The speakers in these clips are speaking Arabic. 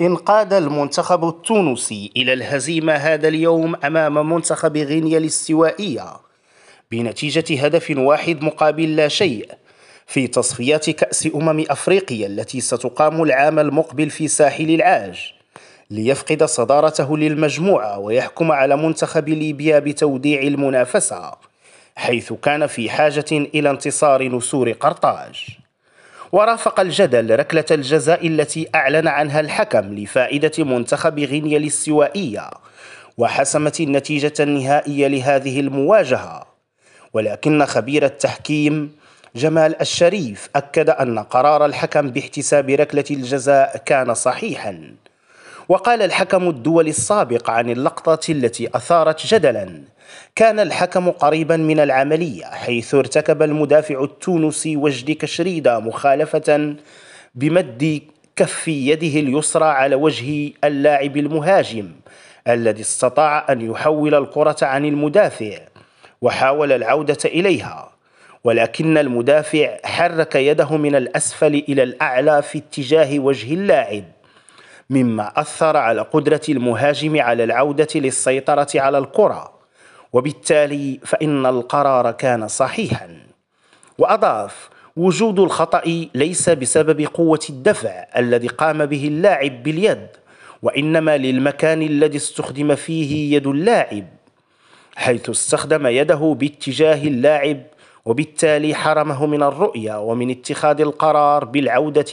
انقاد المنتخب التونسي إلى الهزيمة هذا اليوم أمام منتخب غينيا الاستوائية بنتيجة هدف واحد مقابل لا شيء في تصفيات كأس أمم أفريقيا التي ستقام العام المقبل في ساحل العاج ليفقد صدارته للمجموعة ويحكم على منتخب ليبيا بتوديع المنافسة حيث كان في حاجة إلى انتصار نسور قرطاج ورافق الجدل ركلة الجزاء التي أعلن عنها الحكم لفائدة منتخب غينيا الاستوائية وحسمت النتيجة النهائية لهذه المواجهة ولكن خبير التحكيم جمال الشريف أكد أن قرار الحكم باحتساب ركلة الجزاء كان صحيحاً وقال الحكم الدولي السابق عن اللقطة التي أثارت جدلا كان الحكم قريبا من العملية حيث ارتكب المدافع التونسي وجدي كشريدة مخالفة بمد كف يده اليسرى على وجه اللاعب المهاجم الذي استطاع أن يحول الكرة عن المدافع وحاول العودة إليها ولكن المدافع حرك يده من الأسفل إلى الأعلى في اتجاه وجه اللاعب مما أثر على قدرة المهاجم على العودة للسيطرة على الكرة وبالتالي فإن القرار كان صحيحا وأضاف وجود الخطأ ليس بسبب قوة الدفع الذي قام به اللاعب باليد وإنما للمكان الذي استخدم فيه يد اللاعب حيث استخدم يده باتجاه اللاعب وبالتالي حرمه من الرؤية ومن اتخاذ القرار بالعودة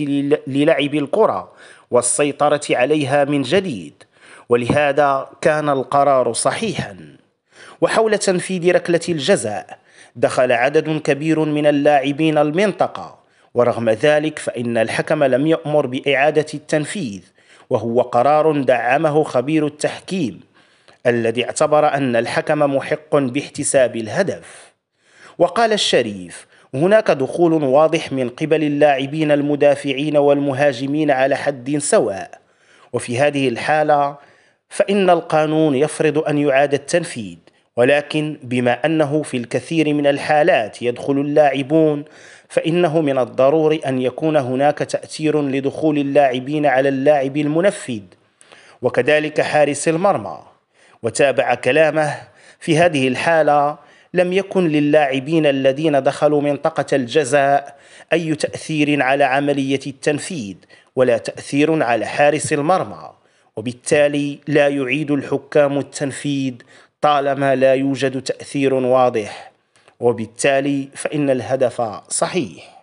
للعب الكرة والسيطرة عليها من جديد ولهذا كان القرار صحيحا وحول تنفيذ ركلة الجزاء دخل عدد كبير من اللاعبين المنطقة ورغم ذلك فإن الحكم لم يأمر بإعادة التنفيذ وهو قرار دعمه خبير التحكيم الذي اعتبر أن الحكم محق باحتساب الهدف وقال الشريف هناك دخول واضح من قبل اللاعبين المدافعين والمهاجمين على حد سواء وفي هذه الحالة فإن القانون يفرض أن يعاد التنفيذ ولكن بما أنه في الكثير من الحالات يدخل اللاعبون فإنه من الضروري أن يكون هناك تأثير لدخول اللاعبين على اللاعب المنفذ وكذلك حارس المرمى وتابع كلامه في هذه الحالة لم يكن للاعبين الذين دخلوا منطقة الجزاء أي تأثير على عملية التنفيذ ولا تأثير على حارس المرمى وبالتالي لا يعيد الحكام التنفيذ طالما لا يوجد تأثير واضح وبالتالي فإن الهدف صحيح